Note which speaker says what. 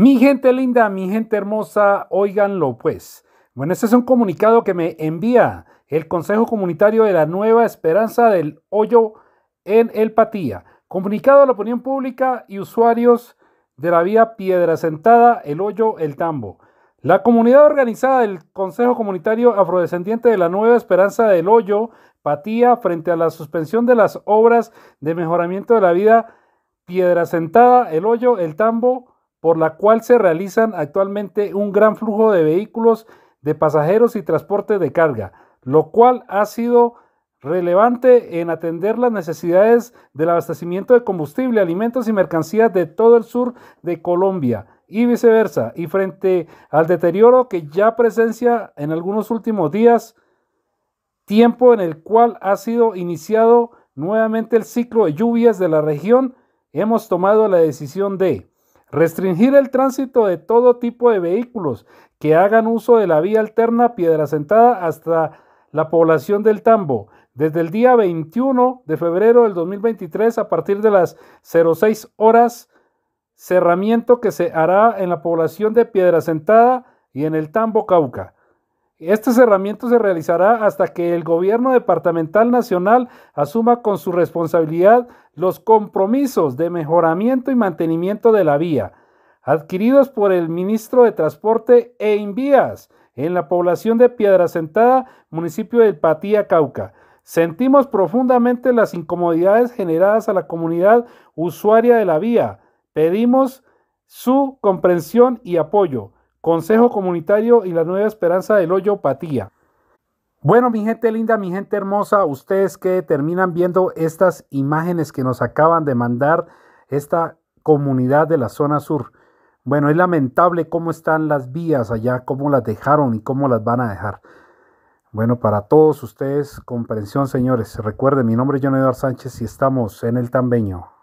Speaker 1: Mi gente linda, mi gente hermosa, óiganlo pues. Bueno, este es un comunicado que me envía el Consejo Comunitario de la Nueva Esperanza del Hoyo en El Patía. Comunicado a la opinión pública y usuarios de la vía Piedra Sentada, El Hoyo, El Tambo. La comunidad organizada del Consejo Comunitario Afrodescendiente de la Nueva Esperanza del Hoyo, Patía, frente a la suspensión de las obras de mejoramiento de la vida Piedra Sentada, El Hoyo, El Tambo, por la cual se realizan actualmente un gran flujo de vehículos de pasajeros y transporte de carga, lo cual ha sido relevante en atender las necesidades del abastecimiento de combustible, alimentos y mercancías de todo el sur de Colombia y viceversa. Y frente al deterioro que ya presencia en algunos últimos días, tiempo en el cual ha sido iniciado nuevamente el ciclo de lluvias de la región, hemos tomado la decisión de Restringir el tránsito de todo tipo de vehículos que hagan uso de la vía alterna Piedra Sentada hasta la población del Tambo. Desde el día 21 de febrero del 2023, a partir de las 06 horas, cerramiento que se hará en la población de Piedra Sentada y en el Tambo Cauca. Este cerramiento se realizará hasta que el gobierno departamental nacional asuma con su responsabilidad los compromisos de mejoramiento y mantenimiento de la vía, adquiridos por el ministro de Transporte e Invías en la población de Piedra Sentada, municipio de Patía, Cauca. Sentimos profundamente las incomodidades generadas a la comunidad usuaria de la vía. Pedimos su comprensión y apoyo. Consejo Comunitario y la Nueva Esperanza del Hoyo Patía. Bueno, mi gente linda, mi gente hermosa, ustedes que terminan viendo estas imágenes que nos acaban de mandar esta comunidad de la zona sur. Bueno, es lamentable cómo están las vías allá, cómo las dejaron y cómo las van a dejar. Bueno, para todos ustedes, comprensión, señores. Recuerden, mi nombre es John Sánchez y estamos en el Tambeño.